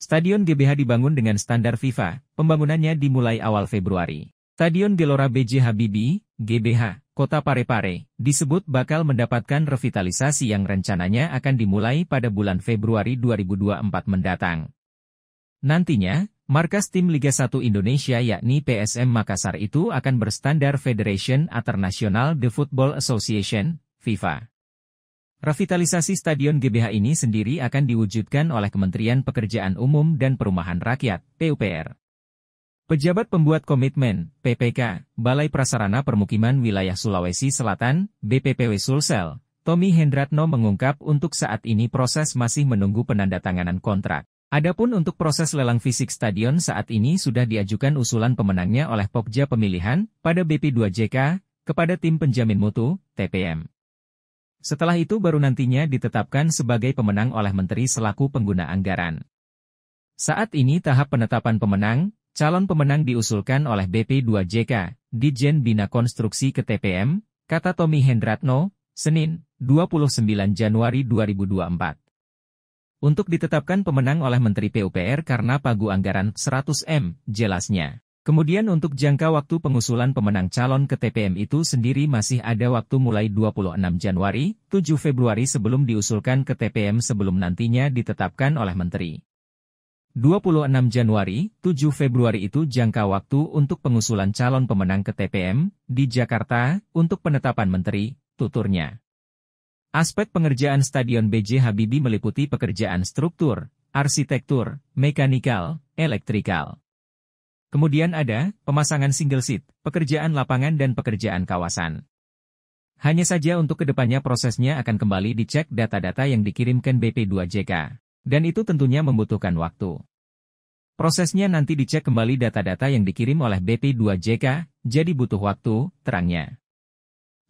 Stadion GBH dibangun dengan standar FIFA, pembangunannya dimulai awal Februari. Stadion Gelora BJ Habibie, GBH, Kota Parepare, disebut bakal mendapatkan revitalisasi yang rencananya akan dimulai pada bulan Februari 2024 mendatang. Nantinya, markas tim Liga 1 Indonesia yakni PSM Makassar itu akan berstandar Federation International de Football Association, FIFA. Revitalisasi Stadion GBH ini sendiri akan diwujudkan oleh Kementerian Pekerjaan Umum dan Perumahan Rakyat, PUPR. Pejabat Pembuat Komitmen, PPK, Balai Prasarana Permukiman Wilayah Sulawesi Selatan, BPPW Sulsel, Tommy Hendratno mengungkap untuk saat ini proses masih menunggu penandatanganan kontrak. Adapun untuk proses lelang fisik stadion saat ini sudah diajukan usulan pemenangnya oleh Pokja Pemilihan pada BP2JK kepada tim penjamin mutu, TPM. Setelah itu baru nantinya ditetapkan sebagai pemenang oleh Menteri selaku pengguna anggaran. Saat ini tahap penetapan pemenang, calon pemenang diusulkan oleh BP2JK, Dijen Bina Konstruksi ke TPM, kata Tommy Hendratno, Senin, 29 Januari 2024. Untuk ditetapkan pemenang oleh Menteri PUPR karena pagu anggaran 100M, jelasnya. Kemudian untuk jangka waktu pengusulan pemenang calon ke TPM itu sendiri masih ada waktu mulai 26 Januari, 7 Februari sebelum diusulkan ke TPM sebelum nantinya ditetapkan oleh Menteri. 26 Januari, 7 Februari itu jangka waktu untuk pengusulan calon pemenang ke TPM di Jakarta untuk penetapan Menteri, tuturnya. Aspek pengerjaan Stadion BJ Habibie meliputi pekerjaan struktur, arsitektur, mekanikal, elektrikal. Kemudian ada pemasangan single seat, pekerjaan lapangan dan pekerjaan kawasan. Hanya saja untuk kedepannya prosesnya akan kembali dicek data-data yang dikirimkan BP2JK. Dan itu tentunya membutuhkan waktu. Prosesnya nanti dicek kembali data-data yang dikirim oleh BP2JK, jadi butuh waktu, terangnya.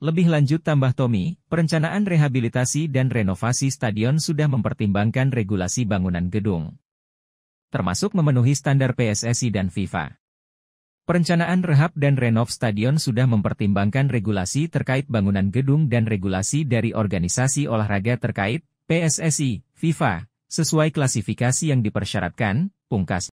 Lebih lanjut tambah Tommy, perencanaan rehabilitasi dan renovasi stadion sudah mempertimbangkan regulasi bangunan gedung termasuk memenuhi standar PSSI dan FIFA. Perencanaan rehab dan renov stadion sudah mempertimbangkan regulasi terkait bangunan gedung dan regulasi dari organisasi olahraga terkait, PSSI, FIFA, sesuai klasifikasi yang dipersyaratkan, pungkas.